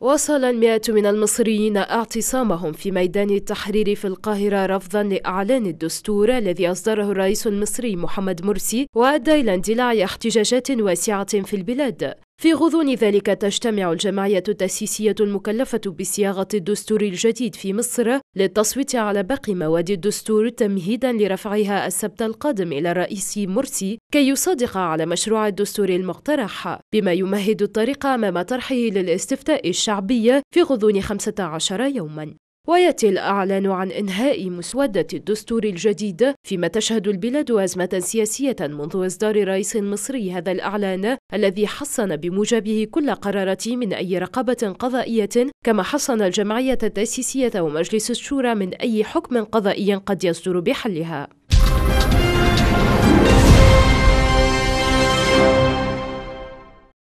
واصل المئات من المصريين اعتصامهم في ميدان التحرير في القاهرة رفضا لإعلان الدستور الذي أصدره الرئيس المصري محمد مرسي وأدى إلى اندلاع احتجاجات واسعة في البلاد في غضون ذلك تجتمع الجمعية التأسيسية المكلفة بصياغة الدستور الجديد في مصر للتصويت على باقي مواد الدستور تمهيدا لرفعها السبت القادم إلى الرئيس مرسي كي يصادق على مشروع الدستور المقترح بما يمهد الطريق أمام طرحه للاستفتاء الشعبي في غضون 15 يوما وياتي الاعلان عن انهاء مسوده الدستور الجديد فيما تشهد البلاد ازمه سياسيه منذ اصدار رئيس مصري هذا الاعلان الذي حصن بموجبه كل قرارات من اي رقابه قضائيه كما حصن الجمعيه التاسيسيه ومجلس الشورى من اي حكم قضائي قد يصدر بحلها